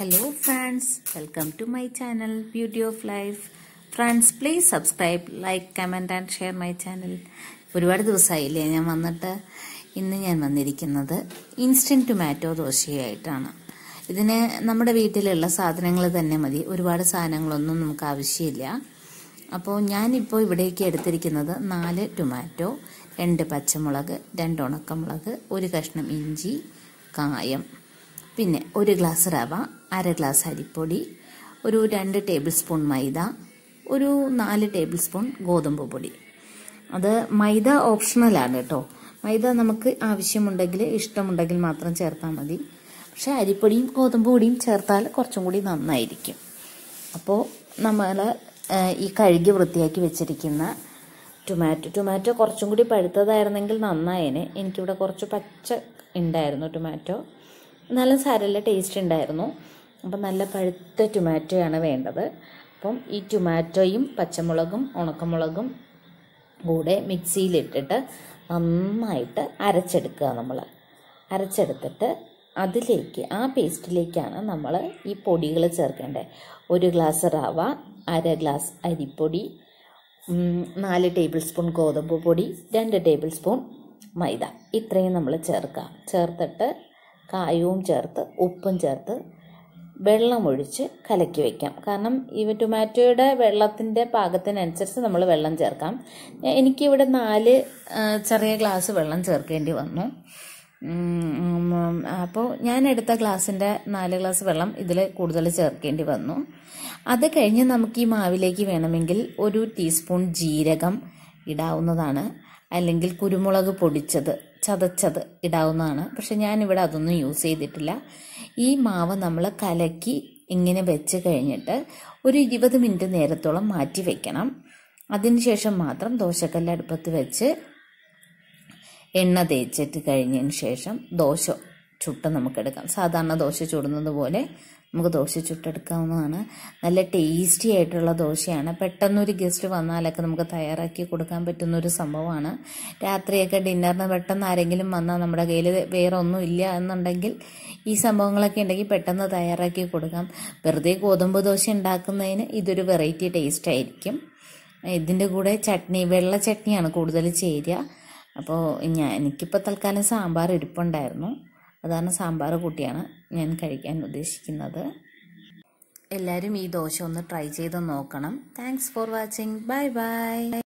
hello friends welcome to my channel beauty of life friends please subscribe like comment and share my channel ഒരുപാട് ദിവസമായില്ലേ ഞാൻ വന്നിട്ട് ഇന്ന് ഞാൻ വന്നിരിക്കുന്നത് ഇൻസ്റ്റൻറ്റ് ടൊമാറ്റോ ദോശയായിട്ടാണ് ഇതിന് നമ്മുടെ വീട്ടിലുള്ള സാധനങ്ങൾ തന്നെ മതി ഒരുപാട് സാധനങ്ങളൊന്നും നമുക്ക് ആവശ്യമില്ല അപ്പോൾ ഞാനിപ്പോൾ ഇവിടേക്ക് എടുത്തിരിക്കുന്നത് നാല് ടൊമാറ്റോ രണ്ട് പച്ചമുളക് രണ്ട് ഉണക്കമുളക് ഒരു കഷ്ണം ഇഞ്ചി കായം പിന്നെ ഒരു ഗ്ലാസ് റവ അര ഗ്ലാസ് അരിപ്പൊടി ഒരു രണ്ട് ടേബിൾ സ്പൂൺ മൈദ ഒരു നാല് ടേബിൾ സ്പൂൺ ഗോതമ്പ് പൊടി അത് മൈദ ഓപ്ഷണലാണ് കേട്ടോ മൈദ നമുക്ക് ആവശ്യമുണ്ടെങ്കിൽ ഇഷ്ടമുണ്ടെങ്കിൽ മാത്രം ചേർത്താൽ മതി പക്ഷേ അരിപ്പൊടിയും ഗോതമ്പ് പൊടിയും ചേർത്താൽ കുറച്ചും കൂടി നന്നായിരിക്കും അപ്പോൾ നമ്മൾ ഈ കഴുകി വൃത്തിയാക്കി വെച്ചിരിക്കുന്ന ടൊമാറ്റോ ടൊമാറ്റോ കുറച്ചും കൂടി പഴുത്തതായിരുന്നെങ്കിൽ നന്നായേനെ എനിക്കിവിടെ കുറച്ച് പച്ച ഉണ്ടായിരുന്നു ടൊമാറ്റോ നല്ല സാരല്ല ടേസ്റ്റ് ഉണ്ടായിരുന്നു അപ്പം നല്ല പഴുത്ത ടൊമാറ്റോയാണ് വേണ്ടത് അപ്പം ഈ ടൊമാറ്റോയും പച്ചമുളകും ഉണക്കമുളകും കൂടെ മിക്സിയിലിട്ടിട്ട് നന്നായിട്ട് അരച്ചെടുക്കുക നമ്മൾ അരച്ചെടുത്തിട്ട് അതിലേക്ക് ആ പേസ്റ്റിലേക്കാണ് നമ്മൾ ഈ പൊടികൾ ചേർക്കേണ്ടത് ഒരു ഗ്ലാസ് റവ അര ഗ്ലാസ് അരിപ്പൊടി നാല് ടേബിൾ സ്പൂൺ ഗോതമ്പ് പൊടി രണ്ട് ടേബിൾ സ്പൂൺ മൈദ ഇത്രയും നമ്മൾ ചേർക്കുക ചേർത്തിട്ട് കായവും ചേർത്ത് ഉപ്പും ചേർത്ത് വെള്ളമൊഴിച്ച് കലക്കി വയ്ക്കാം കാരണം ഈ ടൊമാറ്റോയുടെ വെള്ളത്തിൻ്റെ പാകത്തിനനുസരിച്ച് നമ്മൾ വെള്ളം ചേർക്കാം എനിക്കിവിടെ നാല് ചെറിയ ഗ്ലാസ് വെള്ളം ചേർക്കേണ്ടി വന്നു അപ്പോൾ ഞാൻ എടുത്ത ഗ്ലാസിൻ്റെ നാല് ഗ്ലാസ് വെള്ളം ഇതിൽ കൂടുതൽ ചേർക്കേണ്ടി വന്നു അത് കഴിഞ്ഞ് നമുക്ക് ഈ മാവിലേക്ക് വേണമെങ്കിൽ ഒരു ടീസ്പൂൺ ജീരകം ഇടാവുന്നതാണ് അല്ലെങ്കിൽ കുരുമുളക് പൊടിച്ചത് ചതച്ചത് ഇടാവുന്നതാണ് പക്ഷെ ഞാനിവിടെ അതൊന്നും യൂസ് ചെയ്തിട്ടില്ല ഈ മാവ് നമ്മൾ കലക്കി ഇങ്ങനെ വെച്ച് കഴിഞ്ഞിട്ട് ഒരു ഇരുപത് മിനിറ്റ് നേരത്തോളം മാറ്റി വെക്കണം അതിനുശേഷം മാത്രം ദോശക്കല്ല് വെച്ച് എണ്ണ തേച്ചിട്ട് കഴിഞ്ഞതിന് ശേഷം ദോശ ചുട്ട് നമുക്കെടുക്കാം സാധാരണ ദോശ ചുടുന്നത് പോലെ നമുക്ക് ദോശ ചുട്ടെടുക്കാവുന്നതാണ് നല്ല ടേസ്റ്റി ആയിട്ടുള്ള ദോശയാണ് പെട്ടെന്നൊരു ഗസ്റ്റ് വന്നാലൊക്കെ നമുക്ക് തയ്യാറാക്കി കൊടുക്കാൻ പറ്റുന്ന ഒരു സംഭവമാണ് രാത്രിയൊക്കെ ഡിന്നറിന് പെട്ടെന്ന് ആരെങ്കിലും വന്നാൽ നമ്മുടെ കയ്യിൽ വേറെ ഒന്നും ഇല്ല എന്നുണ്ടെങ്കിൽ ഈ സംഭവങ്ങളൊക്കെ ഉണ്ടെങ്കിൽ പെട്ടെന്ന് തയ്യാറാക്കി കൊടുക്കാം വെറുതെ ഗോതമ്പ് ദോശ ഉണ്ടാക്കുന്നതിന് ഇതൊരു വെറൈറ്റി ടേസ്റ്റ് ആയിരിക്കും ഇതിൻ്റെ കൂടെ ചട്നി വെള്ള ചട്നിയാണ് കൂടുതൽ ചേരുക അപ്പോൾ ഞാൻ എനിക്കിപ്പോൾ തൽക്കാലം സാമ്പാർ ഇരിപ്പുണ്ടായിരുന്നു അതാണ് സാമ്പാർ കൂട്ടിയാണ് ഞാൻ കഴിക്കാൻ ഉദ്ദേശിക്കുന്നത് എല്ലാവരും ഈ ദോശ ഒന്ന് ട്രൈ ചെയ്ത് നോക്കണം thanks for watching bye by